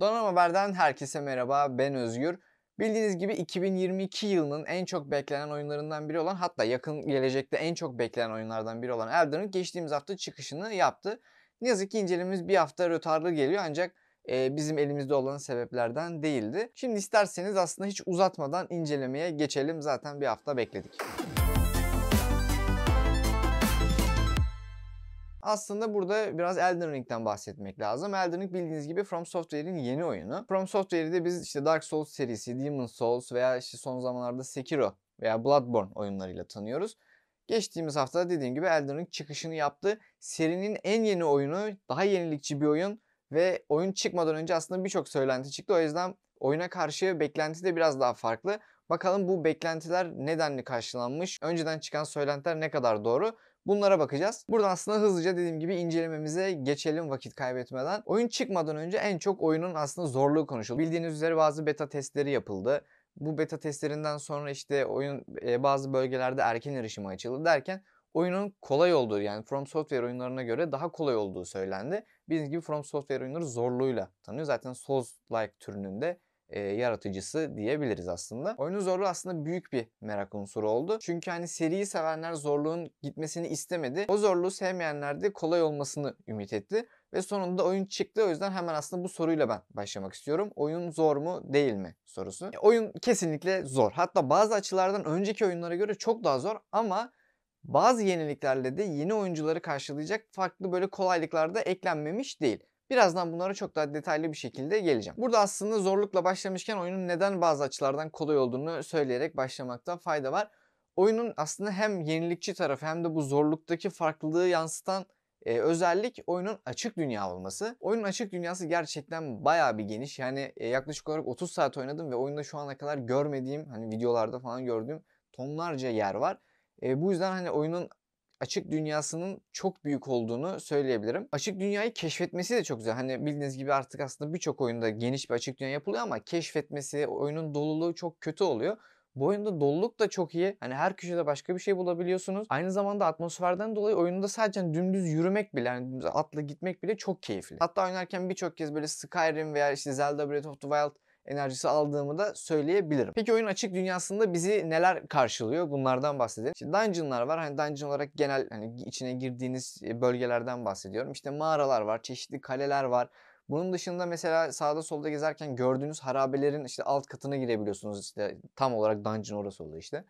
Donanım Haber'den herkese merhaba, ben Özgür. Bildiğiniz gibi 2022 yılının en çok beklenen oyunlarından biri olan hatta yakın gelecekte en çok beklenen oyunlardan biri olan Elden Ring geçtiğimiz hafta çıkışını yaptı. Ne yazık ki incelememiz bir hafta rötarlı geliyor ancak e, bizim elimizde olan sebeplerden değildi. Şimdi isterseniz aslında hiç uzatmadan incelemeye geçelim zaten bir hafta bekledik. Aslında burada biraz Elden Ring'den bahsetmek lazım. Elden Ring bildiğiniz gibi From Software'in yeni oyunu. From Software'i de biz işte Dark Souls serisi, Demon Souls veya işte son zamanlarda Sekiro veya Bloodborne oyunlarıyla tanıyoruz. Geçtiğimiz hafta dediğim gibi Elden Ring çıkışını yaptı. Serinin en yeni oyunu, daha yenilikçi bir oyun ve oyun çıkmadan önce aslında birçok söylenti çıktı. O yüzden oyuna karşı beklenti de biraz daha farklı. Bakalım bu beklentiler nedenli karşılanmış, önceden çıkan söylentiler ne kadar doğru Bunlara bakacağız. Buradan aslında hızlıca dediğim gibi incelememize geçelim vakit kaybetmeden. Oyun çıkmadan önce en çok oyunun aslında zorluğu konuşuldu. Bildiğiniz üzere bazı beta testleri yapıldı bu beta testlerinden sonra işte oyun e, bazı bölgelerde erken erişime açıldı derken oyunun kolay olduğu yani From Software oyunlarına göre daha kolay olduğu söylendi. Bildiğiniz gibi From Software oyunları zorluğuyla tanıyor. Zaten Souls-like türünün de e, yaratıcısı diyebiliriz aslında. Oyunun zorluğu aslında büyük bir merak unsuru oldu. Çünkü hani seriyi sevenler zorluğun gitmesini istemedi. O zorluğu sevmeyenler de kolay olmasını ümit etti. Ve sonunda oyun çıktı. O yüzden hemen aslında bu soruyla ben başlamak istiyorum. Oyun zor mu değil mi sorusu. E, oyun kesinlikle zor. Hatta bazı açılardan önceki oyunlara göre çok daha zor ama bazı yeniliklerle de yeni oyuncuları karşılayacak farklı böyle kolaylıklar da eklenmemiş değil. Birazdan bunlara çok daha detaylı bir şekilde geleceğim. Burada aslında zorlukla başlamışken oyunun neden bazı açılardan kolay olduğunu söyleyerek başlamakta fayda var. Oyunun aslında hem yenilikçi tarafı hem de bu zorluktaki farklılığı yansıtan e, özellik oyunun açık dünya olması. Oyunun açık dünyası gerçekten bayağı bir geniş. Yani e, yaklaşık olarak 30 saat oynadım ve oyunda şu ana kadar görmediğim hani videolarda falan gördüğüm tonlarca yer var. E, bu yüzden hani oyunun açık dünyasının çok büyük olduğunu söyleyebilirim. Açık dünyayı keşfetmesi de çok güzel. Hani bildiğiniz gibi artık aslında birçok oyunda geniş bir açık dünya yapılıyor ama keşfetmesi, oyunun doluluğu çok kötü oluyor. Bu oyunda doluluk da çok iyi. Hani her köşede başka bir şey bulabiliyorsunuz. Aynı zamanda atmosferden dolayı oyunda sadece hani dümdüz yürümek bile, yani dümdüz atla gitmek bile çok keyifli. Hatta oynarken birçok kez böyle Skyrim veya işte Zelda Breath of the Wild enerjisi aldığımı da söyleyebilirim. Peki oyun açık dünyasında bizi neler karşılıyor? Bunlardan bahsedelim. İşte dungeonlar var. Hani dungeon olarak genel hani içine girdiğiniz e, bölgelerden bahsediyorum. İşte mağaralar var, çeşitli kaleler var. Bunun dışında mesela sağda solda gezerken gördüğünüz harabelerin işte alt katına girebiliyorsunuz. İşte tam olarak dungeon orası oluyor işte.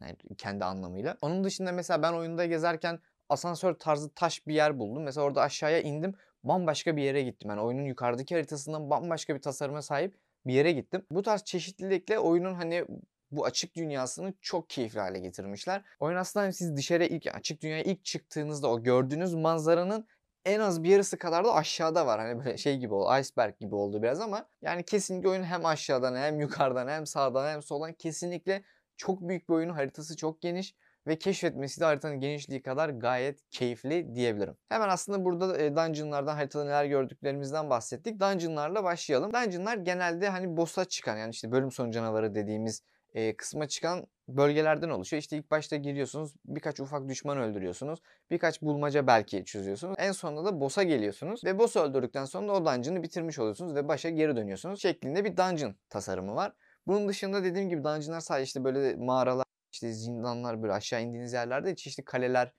Yani kendi anlamıyla. Onun dışında mesela ben oyunda gezerken asansör tarzı taş bir yer buldum. Mesela orada aşağıya indim bambaşka bir yere gittim. Yani oyunun yukarıdaki haritasından bambaşka bir tasarıma sahip bir yere gittim. Bu tarz çeşitlilikle oyunun hani bu açık dünyasını çok keyifli hale getirmişler. Oyun aslında hani siz dışarı ilk açık dünyaya ilk çıktığınızda o gördüğünüz manzaranın en az bir yarısı kadar da aşağıda var. Hani böyle şey gibi oldu. Iceberg gibi oldu biraz ama yani kesinlikle oyun hem aşağıdan hem yukarıdan hem sağdan hem soldan kesinlikle çok büyük bir oyunun haritası çok geniş ve keşfetmesi de haritanın genişliği kadar gayet keyifli diyebilirim. Hemen aslında burada e, dungeonlardan haritada neler gördüklerimizden bahsettik. Dungeonlarla başlayalım. Dungeonlar genelde hani boss'a çıkan yani işte bölüm son canavarı dediğimiz e, kısma çıkan bölgelerden oluşuyor. İşte ilk başta giriyorsunuz birkaç ufak düşman öldürüyorsunuz. Birkaç bulmaca belki çözüyorsunuz. En sonunda da boss'a geliyorsunuz ve boss'u öldürdükten sonra o dungeon'ı bitirmiş oluyorsunuz ve başa geri dönüyorsunuz şeklinde bir dungeon tasarımı var. Bunun dışında dediğim gibi dungeonlar sadece işte böyle mağaralar işte zindanlar böyle aşağı indiğiniz yerlerde çeşitli kaleler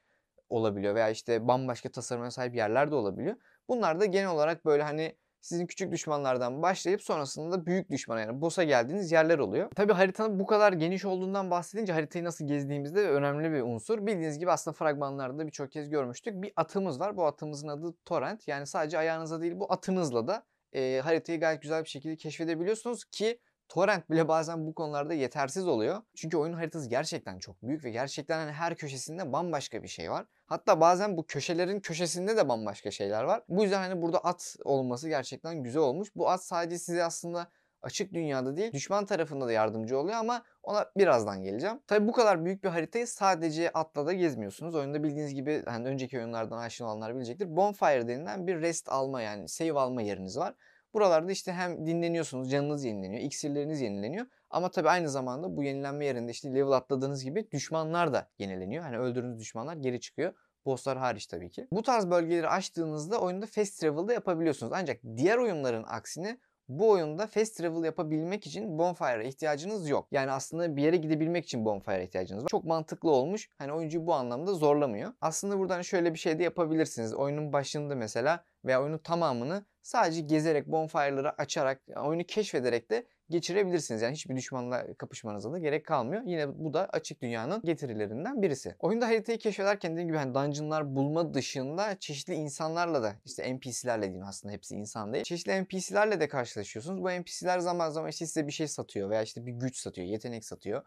olabiliyor veya işte bambaşka tasarıma sahip yerler de olabiliyor. Bunlar da genel olarak böyle hani sizin küçük düşmanlardan başlayıp sonrasında da büyük düşmana yani boss'a geldiğiniz yerler oluyor. Tabi haritanın bu kadar geniş olduğundan bahsedince haritayı nasıl gezdiğimizde önemli bir unsur. Bildiğiniz gibi aslında fragmanlarda birçok kez görmüştük. Bir atımız var. Bu atımızın adı Torrent. Yani sadece ayağınıza değil bu atınızla da e, haritayı gayet güzel bir şekilde keşfedebiliyorsunuz ki Torrent bile bazen bu konularda yetersiz oluyor. Çünkü oyun haritası gerçekten çok büyük ve gerçekten hani her köşesinde bambaşka bir şey var. Hatta bazen bu köşelerin köşesinde de bambaşka şeyler var. Bu yüzden hani burada at olması gerçekten güzel olmuş. Bu at sadece size aslında açık dünyada değil düşman tarafında da yardımcı oluyor ama ona birazdan geleceğim. Tabi bu kadar büyük bir haritayı sadece atla da gezmiyorsunuz. Oyunda bildiğiniz gibi hani önceki oyunlardan aşina olanlar bilecektir. Bonfire denilen bir rest alma yani save alma yeriniz var. Buralarda işte hem dinleniyorsunuz, canınız yenileniyor, iksirleriniz yenileniyor. Ama tabii aynı zamanda bu yenilenme yerinde işte level atladığınız gibi düşmanlar da yenileniyor. Hani öldürdüğünüz düşmanlar geri çıkıyor. Bosslar hariç tabii ki. Bu tarz bölgeleri açtığınızda oyunda fast travel travel'da yapabiliyorsunuz. Ancak diğer oyunların aksine bu oyunda fast travel yapabilmek için bonfire'a ihtiyacınız yok. Yani aslında bir yere gidebilmek için bonfire'a ihtiyacınız var. Çok mantıklı olmuş. Hani oyuncuyu bu anlamda zorlamıyor. Aslında buradan şöyle bir şey de yapabilirsiniz. Oyunun başında mesela veya oyunun tamamını sadece gezerek bonfire'ları açarak oyunu keşfederek de geçirebilirsiniz. Yani hiçbir düşmanla kapışmanıza da gerek kalmıyor. Yine bu da açık dünyanın getirilerinden birisi. Oyunda haritayı keşfederken dediğim gibi hani dungeonlar bulma dışında çeşitli insanlarla da işte NPC'lerle diyeyim aslında hepsi insan değil. Çeşitli NPC'lerle de karşılaşıyorsunuz. Bu NPC'ler zaman zaman işte size bir şey satıyor veya işte bir güç satıyor, yetenek satıyor.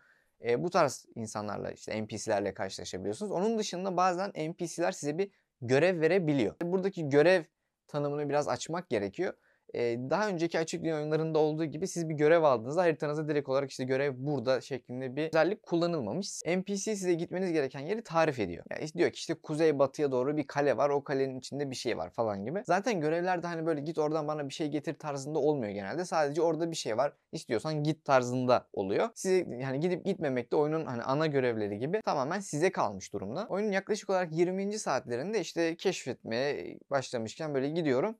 E, bu tarz insanlarla işte NPC'lerle karşılaşabiliyorsunuz. Onun dışında bazen NPC'ler size bir görev verebiliyor. Buradaki görev tanımını biraz açmak gerekiyor daha önceki açık dünya oyunlarında olduğu gibi siz bir görev aldığınızda haritanıza direkt olarak işte görev burada şeklinde bir özellik kullanılmamış. NPC size gitmeniz gereken yeri tarif ediyor. Yani diyor ki işte kuzey batıya doğru bir kale var. O kalenin içinde bir şey var falan gibi. Zaten görevlerde hani böyle git oradan bana bir şey getir tarzında olmuyor genelde. Sadece orada bir şey var. İstiyorsan git tarzında oluyor. Size yani gidip gitmemek de oyunun hani ana görevleri gibi tamamen size kalmış durumda. Oyunun yaklaşık olarak 20. saatlerinde işte keşfetmeye başlamışken böyle gidiyorum.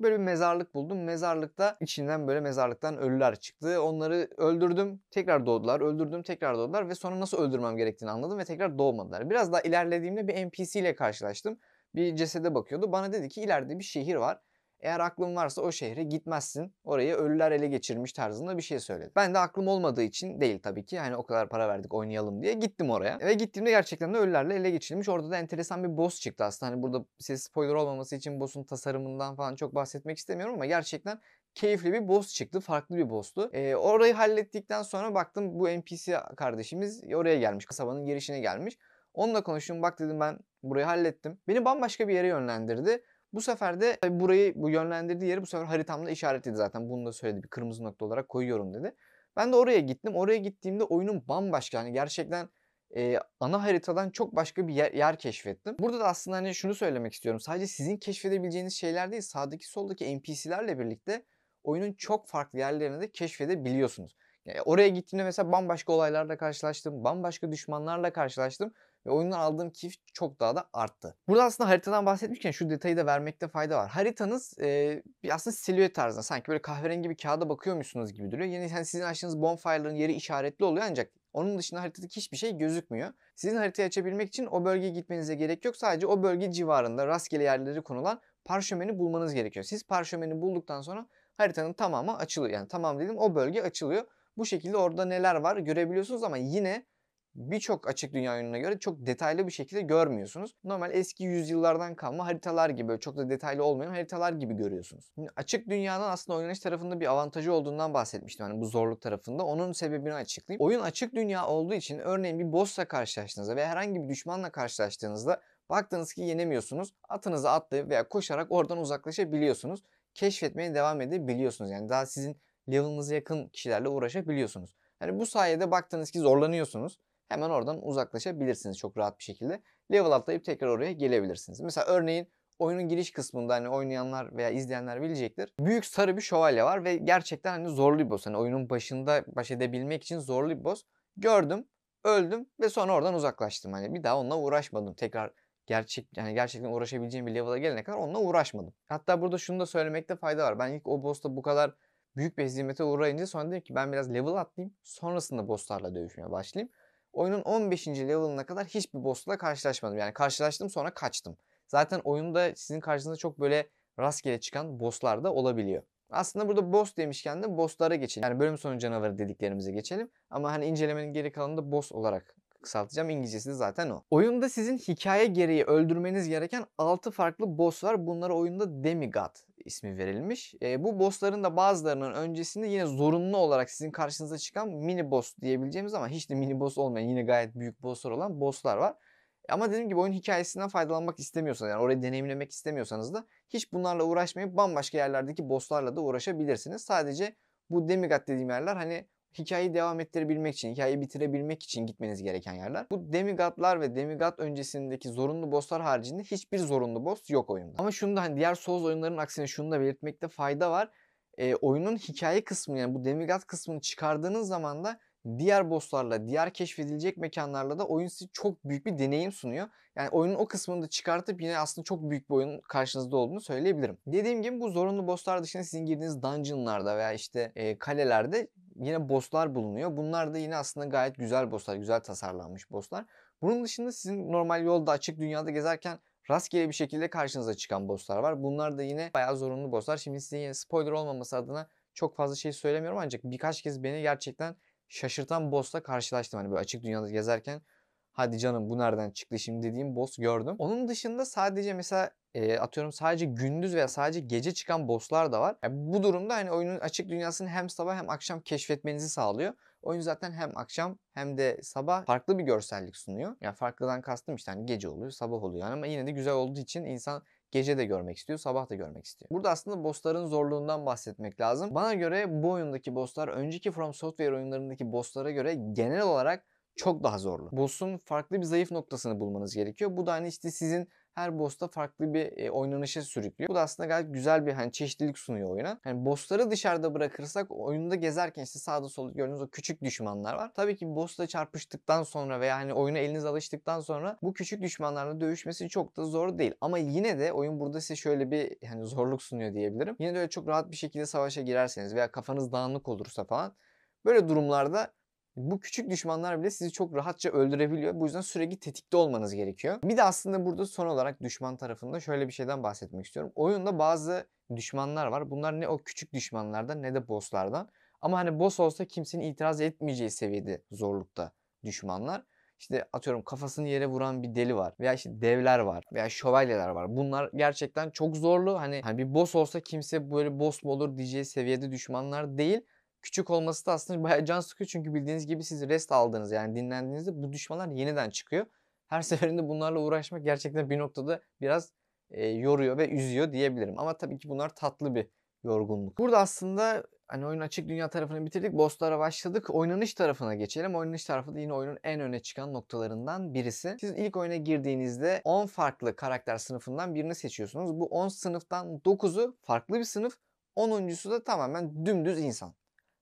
Böyle bir mezarlık buldum. Mezarlıkta içinden böyle mezarlıktan ölüler çıktı. Onları öldürdüm. Tekrar doğdular. Öldürdüm. Tekrar doğdular. Ve sonra nasıl öldürmem gerektiğini anladım ve tekrar doğmadılar. Biraz daha ilerlediğimde bir NPC ile karşılaştım. Bir cesede bakıyordu. Bana dedi ki ileride bir şehir var eğer aklın varsa o şehre gitmezsin. Orayı ölüler ele geçirmiş tarzında bir şey söyledi. Ben de aklım olmadığı için değil tabii ki. Hani o kadar para verdik oynayalım diye gittim oraya. Ve gittiğimde gerçekten de ölülerle ele geçirilmiş. Orada da enteresan bir boss çıktı aslında. Hani burada size spoiler olmaması için boss'un tasarımından falan çok bahsetmek istemiyorum ama gerçekten keyifli bir boss çıktı. Farklı bir boss'tu. Ee, orayı hallettikten sonra baktım bu NPC kardeşimiz oraya gelmiş. Kasabanın girişine gelmiş. Onunla konuştum. Bak dedim ben burayı hallettim. Beni bambaşka bir yere yönlendirdi. Bu sefer de burayı bu yönlendirdiği yeri bu sefer haritamda işaretledi zaten. Bunu da söyledi bir kırmızı nokta olarak koyuyorum dedi. Ben de oraya gittim. Oraya gittiğimde oyunun bambaşka yani gerçekten e, ana haritadan çok başka bir yer, yer keşfettim. Burada da aslında hani şunu söylemek istiyorum. Sadece sizin keşfedebileceğiniz şeyler değil sağdaki soldaki NPC'lerle birlikte oyunun çok farklı yerlerini de keşfedebiliyorsunuz. Yani oraya gittiğimde mesela bambaşka olaylarla karşılaştım, bambaşka düşmanlarla karşılaştım ve oyundan aldığım keyif çok daha da arttı. Burada aslında haritadan bahsetmişken şu detayı da vermekte fayda var. Haritanız e, aslında silüet tarzında sanki böyle kahverengi bir kağıda bakıyormuşsunuz gibi duruyor. Yani hani sizin açtığınız bonfire'ların yeri işaretli oluyor ancak onun dışında haritadaki hiçbir şey gözükmüyor. Sizin haritayı açabilmek için o bölgeye gitmenize gerek yok. Sadece o bölge civarında rastgele yerleri konulan parşömeni bulmanız gerekiyor. Siz parşömeni bulduktan sonra haritanın tamamı açılıyor. Yani tamam dedim o bölge açılıyor. Bu şekilde orada neler var görebiliyorsunuz ama yine birçok açık dünya oyununa göre çok detaylı bir şekilde görmüyorsunuz. Normal eski yüzyıllardan kalma haritalar gibi çok da detaylı olmayan haritalar gibi görüyorsunuz. Şimdi açık dünyanın aslında oynanış tarafında bir avantajı olduğundan bahsetmiştim. Yani bu zorluk tarafında. Onun sebebini açıklayayım. Oyun açık dünya olduğu için örneğin bir boss'la karşılaştığınızda veya herhangi bir düşmanla karşılaştığınızda baktınız ki yenemiyorsunuz. Atınızı atlayıp veya koşarak oradan uzaklaşabiliyorsunuz. Keşfetmeye devam edebiliyorsunuz. Yani daha sizin level'ınıza yakın kişilerle uğraşabiliyorsunuz. Yani bu sayede baktınız ki zorlanıyorsunuz hemen oradan uzaklaşabilirsiniz çok rahat bir şekilde. Level atlayıp tekrar oraya gelebilirsiniz. Mesela örneğin oyunun giriş kısmında hani oynayanlar veya izleyenler bilecektir. Büyük sarı bir şövalye var ve gerçekten hani zorlu bir boss. Hani oyunun başında baş edebilmek için zorlu bir boss. Gördüm, öldüm ve sonra oradan uzaklaştım. Hani bir daha onunla uğraşmadım. Tekrar gerçek yani gerçekten uğraşabileceğim bir level'a gelene kadar onunla uğraşmadım. Hatta burada şunu da söylemekte fayda var. Ben ilk o boss'ta bu kadar büyük bir hezimete uğrayınca sonra dedim ki ben biraz level atlayayım. Sonrasında boss'larla dövüşmeye başlayayım oyunun 15. level'ına kadar hiçbir boss'la karşılaşmadım. Yani karşılaştım sonra kaçtım. Zaten oyunda sizin karşınıza çok böyle rastgele çıkan boss'lar da olabiliyor. Aslında burada boss demişken de boss'lara geçelim. Yani bölüm sonu canavarı dediklerimize geçelim. Ama hani incelemenin geri kalanını da boss olarak kısaltacağım. İngilizcesi de zaten o. Oyunda sizin hikaye gereği öldürmeniz gereken 6 farklı boss var. Bunlar oyunda demigod ismi verilmiş. E, bu bossların da bazılarının öncesinde yine zorunlu olarak sizin karşınıza çıkan mini boss diyebileceğimiz ama hiç de mini boss olmayan yine gayet büyük bosslar olan bosslar var. E, ama dediğim gibi oyun hikayesinden faydalanmak istemiyorsanız yani orayı deneyimlemek istemiyorsanız da hiç bunlarla uğraşmayıp bambaşka yerlerdeki bosslarla da uğraşabilirsiniz. Sadece bu demigod dediğim yerler hani hikayeyi devam ettirebilmek için, hikayeyi bitirebilmek için gitmeniz gereken yerler. Bu demigatlar ve demigat öncesindeki zorunlu bosslar haricinde hiçbir zorunlu boss yok oyunda. Ama şunu da hani diğer Souls oyunlarının aksine şunu da belirtmekte fayda var. E, oyunun hikaye kısmını yani bu demigat kısmını çıkardığınız zaman da diğer bosslarla, diğer keşfedilecek mekanlarla da oyun size çok büyük bir deneyim sunuyor. Yani oyunun o kısmını da çıkartıp yine aslında çok büyük bir oyunun karşınızda olduğunu söyleyebilirim. Dediğim gibi bu zorunlu bosslar dışında sizin girdiğiniz dungeonlarda veya işte e, kalelerde yine bosslar bulunuyor. Bunlar da yine aslında gayet güzel bosslar, güzel tasarlanmış bosslar. Bunun dışında sizin normal yolda açık dünyada gezerken rastgele bir şekilde karşınıza çıkan bosslar var. Bunlar da yine bayağı zorunlu bosslar. Şimdi size yine spoiler olmaması adına çok fazla şey söylemiyorum ancak birkaç kez beni gerçekten şaşırtan boss'la karşılaştım. Hani böyle açık dünyada gezerken hadi canım bu nereden çıktı şimdi dediğim boss gördüm. Onun dışında sadece mesela e, atıyorum sadece gündüz veya sadece gece çıkan bosslar da var. Yani bu durumda hani oyunun açık dünyasını hem sabah hem akşam keşfetmenizi sağlıyor. Oyun zaten hem akşam hem de sabah farklı bir görsellik sunuyor. Yani farklıdan kastım işte hani gece oluyor, sabah oluyor yani ama yine de güzel olduğu için insan Gece de görmek istiyor, sabah da görmek istiyor. Burada aslında bossların zorluğundan bahsetmek lazım. Bana göre bu oyundaki bosslar önceki From Software oyunlarındaki bosslara göre genel olarak çok daha zorlu. Boss'un farklı bir zayıf noktasını bulmanız gerekiyor. Bu da aynı hani işte sizin her boss'ta farklı bir e, oynanışa sürüklüyor. Bu da aslında gayet güzel bir hani çeşitlilik sunuyor oyuna. Hani boss'ları dışarıda bırakırsak oyunda gezerken işte sağda solda gördüğünüz o küçük düşmanlar var. Tabii ki boss'la çarpıştıktan sonra veya hani oyuna eliniz alıştıktan sonra bu küçük düşmanlarla dövüşmesi çok da zor değil. Ama yine de oyun burada size şöyle bir hani zorluk sunuyor diyebilirim. Yine de öyle çok rahat bir şekilde savaşa girerseniz veya kafanız dağınık olursa falan böyle durumlarda bu küçük düşmanlar bile sizi çok rahatça öldürebiliyor. Bu yüzden sürekli tetikte olmanız gerekiyor. Bir de aslında burada son olarak düşman tarafında şöyle bir şeyden bahsetmek istiyorum. Oyunda bazı düşmanlar var. Bunlar ne o küçük düşmanlardan ne de bosslardan. Ama hani boss olsa kimsenin itiraz etmeyeceği seviyede zorlukta düşmanlar. İşte atıyorum kafasını yere vuran bir deli var veya işte devler var veya şövalyeler var. Bunlar gerçekten çok zorlu. Hani, hani bir boss olsa kimse böyle boss mu olur diyeceği seviyede düşmanlar değil küçük olması da aslında bayağı can sıkıyor. Çünkü bildiğiniz gibi siz rest aldınız yani dinlendiğinizde bu düşmanlar yeniden çıkıyor. Her seferinde bunlarla uğraşmak gerçekten bir noktada biraz e, yoruyor ve üzüyor diyebilirim. Ama tabii ki bunlar tatlı bir yorgunluk. Burada aslında hani oyun açık dünya tarafını bitirdik. Bosslara başladık. Oynanış tarafına geçelim. Oynanış tarafı da yine oyunun en öne çıkan noktalarından birisi. Siz ilk oyuna girdiğinizde 10 farklı karakter sınıfından birini seçiyorsunuz. Bu 10 sınıftan 9'u farklı bir sınıf. 10.'sü da tamamen dümdüz insan.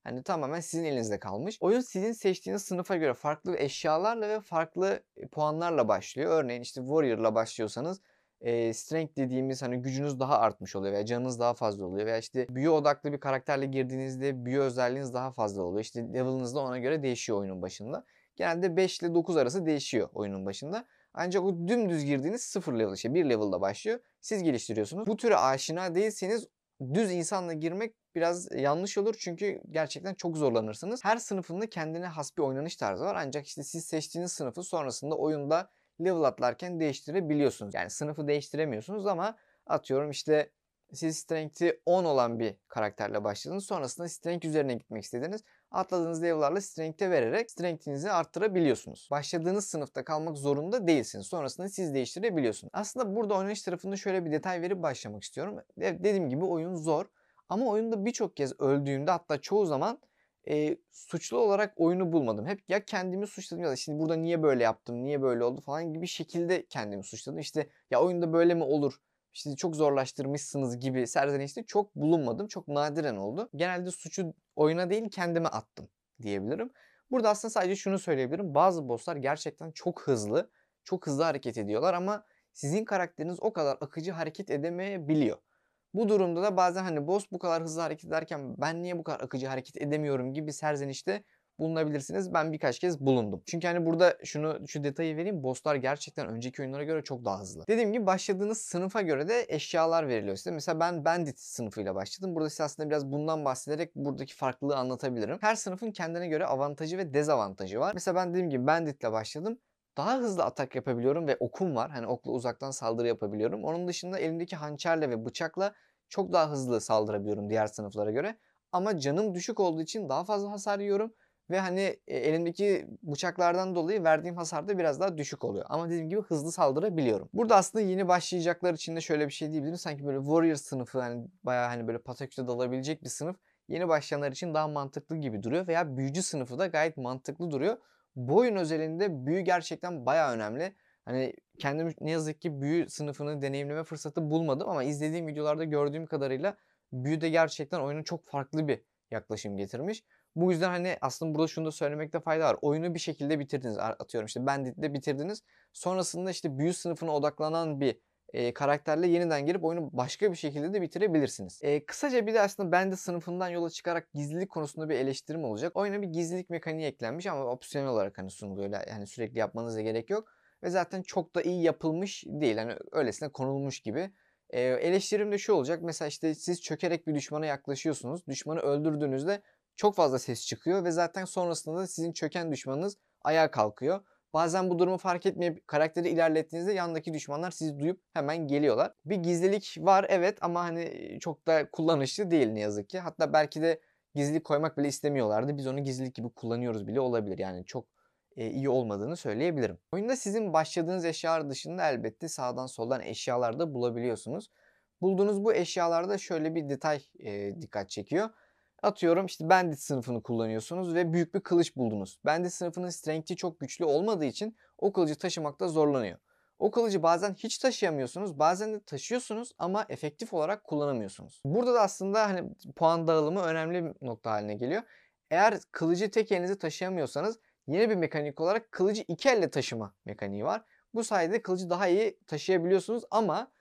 Hani tamamen sizin elinizde kalmış. Oyun sizin seçtiğiniz sınıfa göre farklı eşyalarla ve farklı e, puanlarla başlıyor. Örneğin işte Warrior'la başlıyorsanız e, strength dediğimiz hani gücünüz daha artmış oluyor veya canınız daha fazla oluyor veya işte büyü odaklı bir karakterle girdiğinizde büyü özelliğiniz daha fazla oluyor. İşte level'ınız da ona göre değişiyor oyunun başında. Genelde 5 ile 9 arası değişiyor oyunun başında. Ancak o dümdüz girdiğiniz 0 level işte 1 level'da başlıyor. Siz geliştiriyorsunuz. Bu türe aşina değilseniz düz insanla girmek biraz yanlış olur çünkü gerçekten çok zorlanırsınız. Her sınıfında kendine has bir oynanış tarzı var ancak işte siz seçtiğiniz sınıfı sonrasında oyunda level atlarken değiştirebiliyorsunuz. Yani sınıfı değiştiremiyorsunuz ama atıyorum işte siz strength'i 10 olan bir karakterle başladınız. Sonrasında strength üzerine gitmek istediniz atladığınız level'larla strength'e vererek strength'inizi arttırabiliyorsunuz. Başladığınız sınıfta kalmak zorunda değilsiniz. Sonrasında siz değiştirebiliyorsunuz. Aslında burada oynanış tarafında şöyle bir detay verip başlamak istiyorum. Dediğim gibi oyun zor. Ama oyunda birçok kez öldüğümde hatta çoğu zaman e, suçlu olarak oyunu bulmadım. Hep ya kendimi suçladım ya da şimdi burada niye böyle yaptım, niye böyle oldu falan gibi şekilde kendimi suçladım. İşte ya oyunda böyle mi olur sizi çok zorlaştırmışsınız gibi serzenişte çok bulunmadım. Çok nadiren oldu. Genelde suçu oyuna değil kendime attım diyebilirim. Burada aslında sadece şunu söyleyebilirim. Bazı bosslar gerçekten çok hızlı, çok hızlı hareket ediyorlar ama sizin karakteriniz o kadar akıcı hareket edemeyebiliyor. Bu durumda da bazen hani boss bu kadar hızlı hareket ederken ben niye bu kadar akıcı hareket edemiyorum gibi serzenişte bulunabilirsiniz. Ben birkaç kez bulundum. Çünkü hani burada şunu şu detayı vereyim. Bosslar gerçekten önceki oyunlara göre çok daha hızlı. Dediğim gibi başladığınız sınıfa göre de eşyalar veriliyor size. Mesela ben Bandit sınıfıyla başladım. Burada size aslında biraz bundan bahsederek buradaki farklılığı anlatabilirim. Her sınıfın kendine göre avantajı ve dezavantajı var. Mesela ben dediğim gibi bandit ile başladım daha hızlı atak yapabiliyorum ve okum var. Hani okla uzaktan saldırı yapabiliyorum. Onun dışında elimdeki hançerle ve bıçakla çok daha hızlı saldırabiliyorum diğer sınıflara göre. Ama canım düşük olduğu için daha fazla hasar yiyorum ve hani e, elimdeki bıçaklardan dolayı verdiğim hasar da biraz daha düşük oluyor. Ama dediğim gibi hızlı saldırabiliyorum. Burada aslında yeni başlayacaklar için de şöyle bir şey diyebilirim. Sanki böyle Warrior sınıfı hani bayağı hani böyle pataküte dalabilecek bir sınıf yeni başlayanlar için daha mantıklı gibi duruyor veya büyücü sınıfı da gayet mantıklı duruyor. Bu oyun özelinde büyü gerçekten baya önemli. Hani kendim ne yazık ki büyü sınıfını deneyimleme fırsatı bulmadım ama izlediğim videolarda gördüğüm kadarıyla büyü de gerçekten oyunun çok farklı bir yaklaşım getirmiş. Bu yüzden hani aslında burada şunu da söylemekte fayda var. Oyunu bir şekilde bitirdiniz. Atıyorum işte Bandit'le bitirdiniz. Sonrasında işte büyü sınıfına odaklanan bir e, karakterle yeniden girip oyunu başka bir şekilde de bitirebilirsiniz. E, kısaca bir de aslında bende sınıfından yola çıkarak gizlilik konusunda bir eleştirim olacak. Oyuna bir gizlilik mekaniği eklenmiş ama opsiyonel olarak hani sunuluyor. Yani sürekli yapmanıza gerek yok. Ve zaten çok da iyi yapılmış değil. Hani öylesine konulmuş gibi. Ee, eleştirim de şu olacak. Mesela işte siz çökerek bir düşmana yaklaşıyorsunuz. Düşmanı öldürdüğünüzde çok fazla ses çıkıyor ve zaten sonrasında da sizin çöken düşmanınız ayağa kalkıyor. Bazen bu durumu fark etmeyip karakteri ilerlettiğinizde yandaki düşmanlar sizi duyup hemen geliyorlar. Bir gizlilik var evet ama hani çok da kullanışlı değil ne yazık ki. Hatta belki de gizlilik koymak bile istemiyorlardı. Biz onu gizlilik gibi kullanıyoruz bile olabilir. Yani çok e, iyi olmadığını söyleyebilirim. Oyunda sizin başladığınız eşyalar dışında elbette sağdan soldan eşyalar da bulabiliyorsunuz. Bulduğunuz bu eşyalarda şöyle bir detay e, dikkat çekiyor. Atıyorum işte bandit sınıfını kullanıyorsunuz ve büyük bir kılıç buldunuz. Bandit sınıfının strength'i çok güçlü olmadığı için o kılıcı taşımakta zorlanıyor. O kılıcı bazen hiç taşıyamıyorsunuz, bazen de taşıyorsunuz ama efektif olarak kullanamıyorsunuz. Burada da aslında hani puan dağılımı önemli bir nokta haline geliyor. Eğer kılıcı tek elinize taşıyamıyorsanız yeni bir mekanik olarak kılıcı iki elle taşıma mekaniği var. Bu sayede kılıcı daha iyi taşıyabiliyorsunuz ama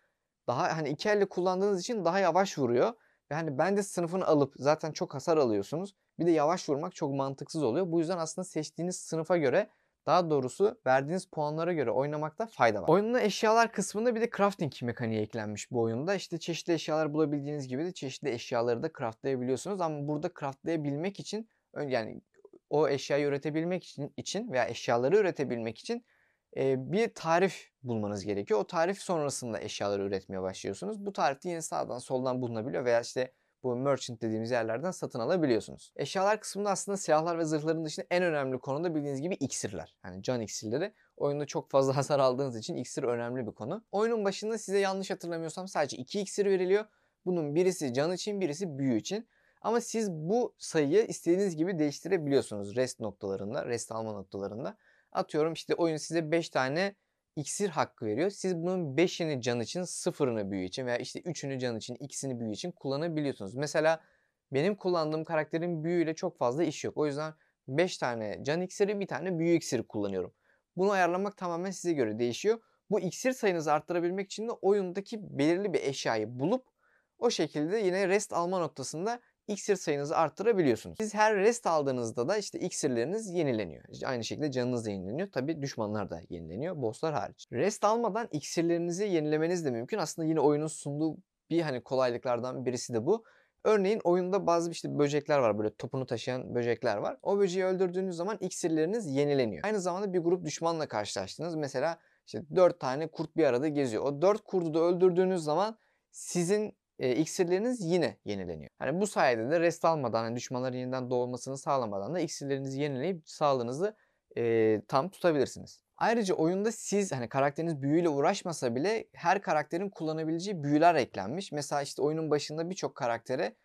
daha hani iki elle kullandığınız için daha yavaş vuruyor. Yani ben de sınıfını alıp zaten çok hasar alıyorsunuz. Bir de yavaş vurmak çok mantıksız oluyor. Bu yüzden aslında seçtiğiniz sınıfa göre daha doğrusu verdiğiniz puanlara göre oynamakta fayda var. Oyunun eşyalar kısmında bir de crafting mekaniği eklenmiş bu oyunda. İşte çeşitli eşyalar bulabildiğiniz gibi de çeşitli eşyaları da craftlayabiliyorsunuz. Ama burada craftlayabilmek için yani o eşyayı üretebilmek için, için veya eşyaları üretebilmek için bir tarif bulmanız gerekiyor. O tarif sonrasında eşyaları üretmeye başlıyorsunuz. Bu tarifte yine sağdan soldan bulunabiliyor veya işte bu merchant dediğimiz yerlerden satın alabiliyorsunuz. Eşyalar kısmında aslında silahlar ve zırhların dışında en önemli konu da bildiğiniz gibi iksirler. Yani can iksirleri. Oyunda çok fazla hasar aldığınız için iksir önemli bir konu. Oyunun başında size yanlış hatırlamıyorsam sadece iki iksir veriliyor. Bunun birisi can için birisi büyü için. Ama siz bu sayıyı istediğiniz gibi değiştirebiliyorsunuz rest noktalarında, rest alma noktalarında. Atıyorum işte oyun size 5 tane iksir hakkı veriyor. Siz bunun 5'ini can için, 0'ını büyü için veya işte 3'ünü can için, ikisini büyü için kullanabiliyorsunuz. Mesela benim kullandığım karakterin büyüyle çok fazla iş yok. O yüzden 5 tane can iksiri, bir tane büyü iksiri kullanıyorum. Bunu ayarlamak tamamen size göre değişiyor. Bu iksir sayınızı arttırabilmek için de oyundaki belirli bir eşyayı bulup o şekilde yine rest alma noktasında iksir sayınızı arttırabiliyorsunuz. Siz her rest aldığınızda da işte iksirleriniz yenileniyor. İşte aynı şekilde canınız da yenileniyor. Tabi düşmanlar da yenileniyor. Bosslar hariç. Rest almadan iksirlerinizi yenilemeniz de mümkün. Aslında yine oyunun sunduğu bir hani kolaylıklardan birisi de bu. Örneğin oyunda bazı işte böcekler var böyle topunu taşıyan böcekler var. O böceği öldürdüğünüz zaman iksirleriniz yenileniyor. Aynı zamanda bir grup düşmanla karşılaştınız. Mesela işte 4 tane kurt bir arada geziyor. O 4 kurdu da öldürdüğünüz zaman sizin e, iksirleriniz yine yenileniyor. Yani bu sayede de rest almadan, yani düşmanların yeniden doğmasını sağlamadan da iksirlerinizi yenileyip sağlığınızı e, tam tutabilirsiniz. Ayrıca oyunda siz hani karakteriniz büyüyle uğraşmasa bile her karakterin kullanabileceği büyüler eklenmiş. Mesela işte oyunun başında birçok karaktere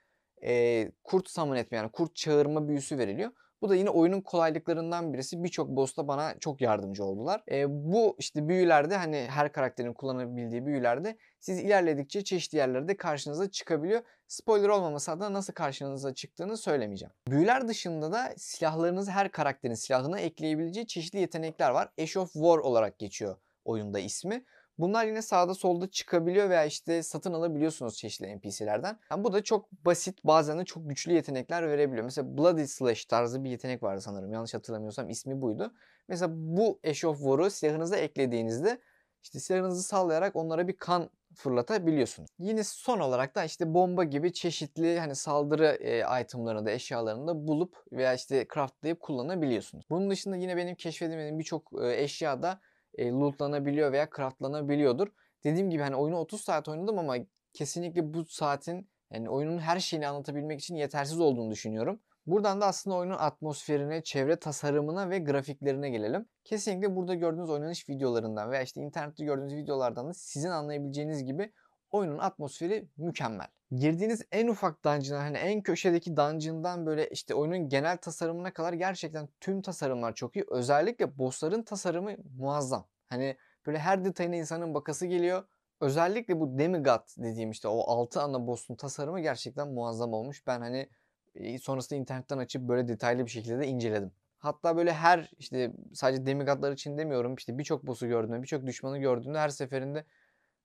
e, kurt summon etme yani kurt çağırma büyüsü veriliyor. Bu da yine oyunun kolaylıklarından birisi. Birçok boss'ta bana çok yardımcı oldular. E, bu işte büyülerde hani her karakterin kullanabildiği büyülerde siz ilerledikçe çeşitli yerlerde karşınıza çıkabiliyor. Spoiler olmaması adına nasıl karşınıza çıktığını söylemeyeceğim. Büyüler dışında da silahlarınız her karakterin silahına ekleyebileceği çeşitli yetenekler var. Ash of War olarak geçiyor oyunda ismi. Bunlar yine sağda solda çıkabiliyor veya işte satın alabiliyorsunuz çeşitli NPC'lerden. Yani bu da çok basit bazen de çok güçlü yetenekler verebiliyor. Mesela Bloody Slash tarzı bir yetenek vardı sanırım. Yanlış hatırlamıyorsam ismi buydu. Mesela bu ash of eşofvoru silahınıza eklediğinizde işte silahınızı sallayarak onlara bir kan fırlatabiliyorsunuz. Yine son olarak da işte bomba gibi çeşitli hani saldırı e, itemlarını da eşyalarını da bulup veya işte craftlayıp kullanabiliyorsunuz. Bunun dışında yine benim keşfedemediğim birçok e, eşyada e, lootlanabiliyor veya craftlanabiliyordur. Dediğim gibi hani oyunu 30 saat oynadım ama kesinlikle bu saatin yani oyunun her şeyini anlatabilmek için yetersiz olduğunu düşünüyorum. Buradan da aslında oyunun atmosferine, çevre tasarımına ve grafiklerine gelelim. Kesinlikle burada gördüğünüz oynanış videolarından veya işte internette gördüğünüz videolardan da sizin anlayabileceğiniz gibi oyunun atmosferi mükemmel. Girdiğiniz en ufak dungeon'a hani en köşedeki dungeon'dan böyle işte oyunun genel tasarımına kadar gerçekten tüm tasarımlar çok iyi. Özellikle bossların tasarımı muazzam. Hani böyle her detayına insanın bakası geliyor. Özellikle bu demigod dediğim işte o 6 ana boss'un tasarımı gerçekten muazzam olmuş. Ben hani e, sonrasında internetten açıp böyle detaylı bir şekilde de inceledim. Hatta böyle her işte sadece demigatlar için demiyorum işte birçok boss'u gördüğümde birçok düşmanı gördüğümde her seferinde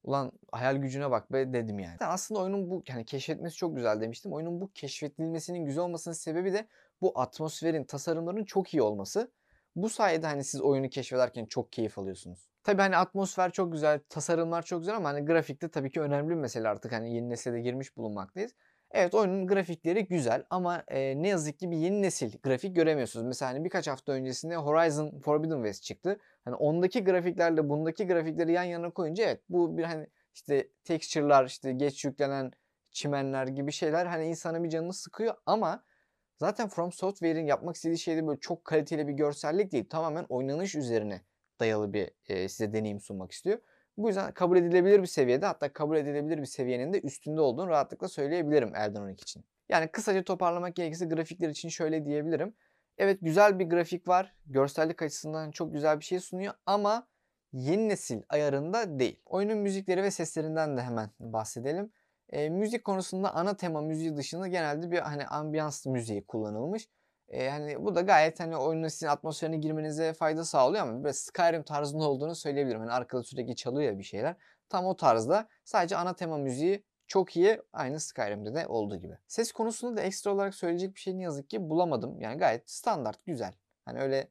Ulan hayal gücüne bak be dedim yani. Aslında oyunun bu yani keşfetmesi çok güzel demiştim. Oyunun bu keşfedilmesinin güzel olmasının sebebi de bu atmosferin, tasarımların çok iyi olması. Bu sayede hani siz oyunu keşfederken çok keyif alıyorsunuz. Tabii hani atmosfer çok güzel, tasarımlar çok güzel ama hani grafikte tabii ki önemli bir mesele artık hani yeni nesilde girmiş bulunmaktayız. Evet oyunun grafikleri güzel ama e, ne yazık ki bir yeni nesil grafik göremiyorsunuz. Mesela hani birkaç hafta öncesinde Horizon Forbidden West çıktı. Hani ondaki grafiklerle bundaki grafikleri yan yana koyunca evet bu bir hani işte texture'lar işte geç yüklenen çimenler gibi şeyler hani insanın bir canını sıkıyor ama zaten From Software'in yapmak istediği şey de böyle çok kaliteli bir görsellik değil. Tamamen oynanış üzerine dayalı bir e, size deneyim sunmak istiyor. Bu yüzden kabul edilebilir bir seviyede hatta kabul edilebilir bir seviyenin de üstünde olduğunu rahatlıkla söyleyebilirim Elden Ring için. Yani kısaca toparlamak gerekirse grafikler için şöyle diyebilirim. Evet güzel bir grafik var. Görsellik açısından çok güzel bir şey sunuyor ama yeni nesil ayarında değil. Oyunun müzikleri ve seslerinden de hemen bahsedelim. E, müzik konusunda ana tema müziği dışında genelde bir hani ambiyans müziği kullanılmış. E, hani bu da gayet hani oyunun sizin atmosferine girmenize fayda sağlıyor ama böyle Skyrim tarzında olduğunu söyleyebilirim. Hani arkada sürekli çalıyor ya bir şeyler. Tam o tarzda sadece ana tema müziği çok iyi aynı Skyrim'de de olduğu gibi. Ses konusunda da ekstra olarak söyleyecek bir şey ne yazık ki bulamadım. Yani gayet standart, güzel. Hani öyle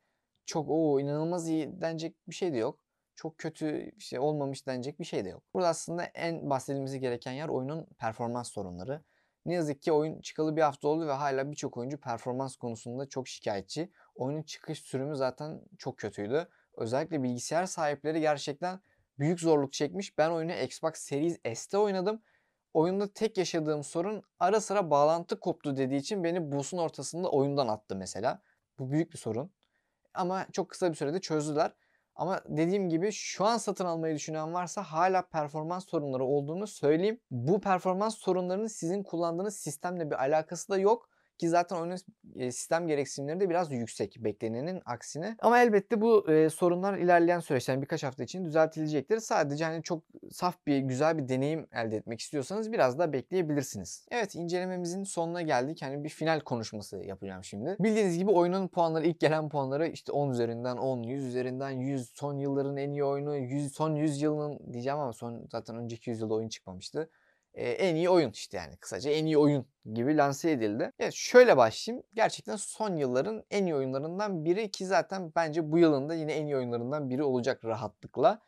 çok o inanılmaz iyi denecek bir şey de yok. Çok kötü bir şey olmamış denecek bir şey de yok. Burada aslında en bahsedilmesi gereken yer oyunun performans sorunları. Ne yazık ki oyun çıkalı bir hafta oldu ve hala birçok oyuncu performans konusunda çok şikayetçi. Oyunun çıkış sürümü zaten çok kötüydü. Özellikle bilgisayar sahipleri gerçekten büyük zorluk çekmiş. Ben oyunu Xbox Series S'te oynadım oyunda tek yaşadığım sorun ara sıra bağlantı koptu dediği için beni boss'un ortasında oyundan attı mesela. Bu büyük bir sorun. Ama çok kısa bir sürede çözdüler. Ama dediğim gibi şu an satın almayı düşünen varsa hala performans sorunları olduğunu söyleyeyim. Bu performans sorunlarının sizin kullandığınız sistemle bir alakası da yok. Ki zaten oyunun e, sistem gereksinimleri de biraz yüksek beklenenin aksine. Ama elbette bu e, sorunlar ilerleyen süreçten yani birkaç hafta için düzeltilecektir. Sadece hani çok saf bir güzel bir deneyim elde etmek istiyorsanız biraz daha bekleyebilirsiniz. Evet incelememizin sonuna geldik. Hani bir final konuşması yapacağım şimdi. Bildiğiniz gibi oyunun puanları ilk gelen puanları işte 10 üzerinden 10, 100 üzerinden 100, son yılların en iyi oyunu, 100, son 100 yılının diyeceğim ama son zaten önceki 100 yılda oyun çıkmamıştı e, en iyi oyun işte yani kısaca en iyi oyun gibi lanse edildi. Yani şöyle başlayayım. Gerçekten son yılların en iyi oyunlarından biri ki zaten bence bu yılın da yine en iyi oyunlarından biri olacak rahatlıkla.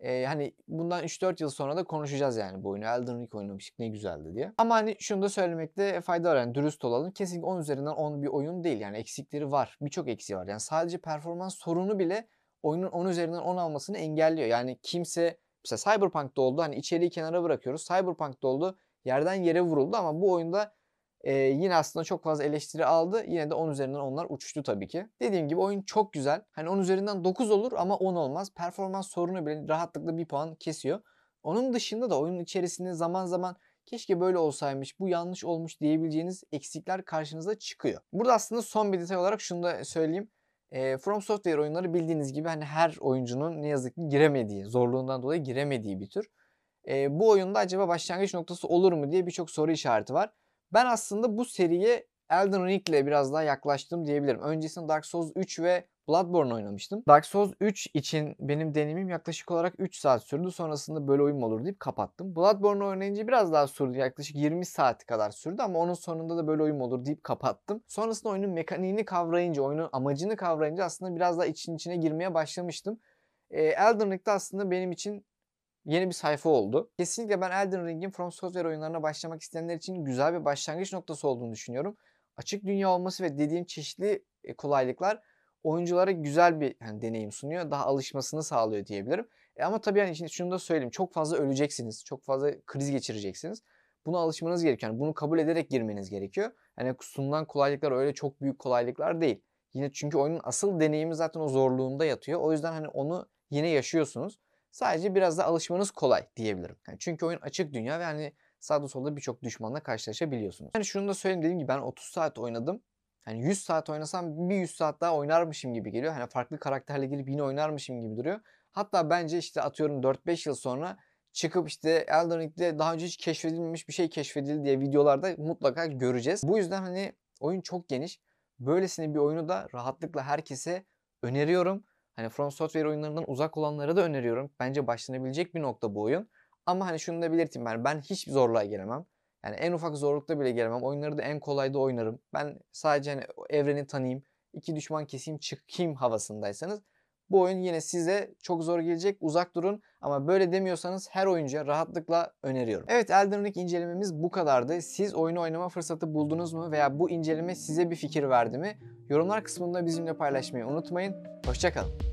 E, hani bundan 3-4 yıl sonra da konuşacağız yani bu oyunu. Elden Ring oynamıştık ne güzeldi diye. Ama hani şunu da söylemekte fayda var. Yani dürüst olalım. Kesinlikle 10 üzerinden 10 bir oyun değil. Yani eksikleri var. Birçok eksiği var. Yani sadece performans sorunu bile oyunun 10 üzerinden 10 almasını engelliyor. Yani kimse Mesela Cyberpunk'ta oldu. Hani içeriği kenara bırakıyoruz. Cyberpunk'ta oldu. Yerden yere vuruldu ama bu oyunda e, yine aslında çok fazla eleştiri aldı. Yine de 10 üzerinden onlar uçtu tabii ki. Dediğim gibi oyun çok güzel. Hani 10 üzerinden 9 olur ama 10 olmaz. Performans sorunu bile rahatlıkla bir puan kesiyor. Onun dışında da oyunun içerisinde zaman zaman keşke böyle olsaymış, bu yanlış olmuş diyebileceğiniz eksikler karşınıza çıkıyor. Burada aslında son bir detay olarak şunu da söyleyeyim. E, From Software oyunları bildiğiniz gibi hani her oyuncunun ne yazık ki giremediği, zorluğundan dolayı giremediği bir tür. E, bu oyunda acaba başlangıç noktası olur mu diye birçok soru işareti var. Ben aslında bu seriye Elden Ring ile biraz daha yaklaştım diyebilirim. Öncesinde Dark Souls 3 ve Bloodborne oynamıştım. Dark Souls 3 için benim deneyimim yaklaşık olarak 3 saat sürdü. Sonrasında böyle oyun olur deyip kapattım. Bloodborne oynayınca biraz daha sürdü. Yaklaşık 20 saat kadar sürdü ama onun sonunda da böyle oyun olur deyip kapattım. Sonrasında oyunun mekaniğini kavrayınca, oyunun amacını kavrayınca aslında biraz daha için içine girmeye başlamıştım. Ee, Elden Ring'de aslında benim için yeni bir sayfa oldu. Kesinlikle ben Elden Ring'in From Software oyunlarına başlamak isteyenler için güzel bir başlangıç noktası olduğunu düşünüyorum açık dünya olması ve dediğim çeşitli e, kolaylıklar oyunculara güzel bir hani, deneyim sunuyor. Daha alışmasını sağlıyor diyebilirim. E ama tabii yani şimdi şunu da söyleyeyim. Çok fazla öleceksiniz. Çok fazla kriz geçireceksiniz. Buna alışmanız gerekiyor. Yani bunu kabul ederek girmeniz gerekiyor. Yani sunulan kolaylıklar öyle çok büyük kolaylıklar değil. Yine çünkü oyunun asıl deneyimi zaten o zorluğunda yatıyor. O yüzden hani onu yine yaşıyorsunuz. Sadece biraz da alışmanız kolay diyebilirim. Yani çünkü oyun açık dünya ve hani sağda solda birçok düşmanla karşılaşabiliyorsunuz. Yani şunu da söyleyeyim dediğim gibi ben 30 saat oynadım. Hani 100 saat oynasam bir 100 saat daha oynarmışım gibi geliyor. Hani farklı karakterle girip yine oynarmışım gibi duruyor. Hatta bence işte atıyorum 4-5 yıl sonra çıkıp işte Elden Ring'de daha önce hiç keşfedilmemiş bir şey keşfedildi diye videolarda mutlaka göreceğiz. Bu yüzden hani oyun çok geniş. Böylesine bir oyunu da rahatlıkla herkese öneriyorum. Hani From Software oyunlarından uzak olanlara da öneriyorum. Bence başlanabilecek bir nokta bu oyun. Ama hani şunu da belirteyim ben. Ben hiç zorluğa gelemem. Yani en ufak zorlukta bile gelemem. Oyunları da en kolayda oynarım. Ben sadece hani evreni tanıyayım. iki düşman keseyim çıkayım havasındaysanız bu oyun yine size çok zor gelecek. Uzak durun ama böyle demiyorsanız her oyuncuya rahatlıkla öneriyorum. Evet Elden Ring incelememiz bu kadardı. Siz oyunu oynama fırsatı buldunuz mu veya bu inceleme size bir fikir verdi mi? Yorumlar kısmında bizimle paylaşmayı unutmayın. Hoşçakalın.